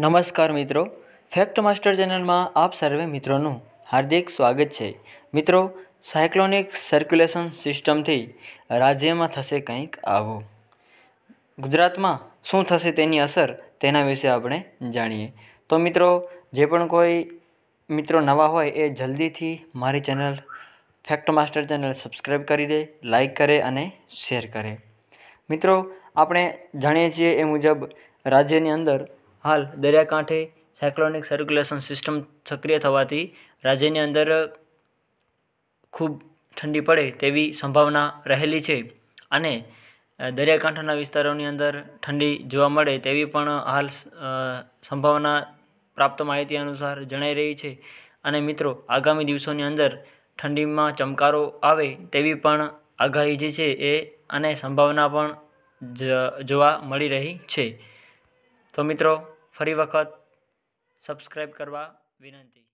નમસ્કાર મિત્રો fact master ચેનલમાં આપ સર્વે મિત્રોનું હાર્દિક સ્વાગત છે મિત્રો સાયક્લોનિક સર્ક્યુલેશન સિસ્ટમથી રાજ્યમાં થશે કંઈક આવું ગુજરાતમાં શું થશે તેની અસર તેના વિશે આપણે જાણીએ તો મિત્રો જે પણ કોઈ મિત્રો નવા હોય એ જલ્દીથી મારી channel fact master channel subscribe કરી દે લાઇક કરે અને શેર કરે મિત્રો આપણે જાણીએ છીએ એ મુજબ રાજ્યની અંદર હાલ દરિયાકાંઠે સાયક્લોનિક સર્ક્યુલેશન સિસ્ટમ સક્રિય થવાથી રાજ્યની અંદર ખૂબ ઠંડી પડે તેવી સંભાવના રહેલી છે અને દરિયાકાંઠાના વિસ્તારોની અંદર ઠંડી જોવા મળે તેવી પણ હાલ સંભાવના પ્રાપ્ત માહિતી અનુસાર જણાઈ રહી છે અને મિત્રો આગામી દિવસોની અંદર ઠંડીમાં ચમકારો આવે તેવી પણ આગાહી જે છે એ અને સંભાવના પણ જોવા મળી રહી છે તો મિત્રો ફરી વખત સબસ્ક્રાઈબ કરવા વિનંતી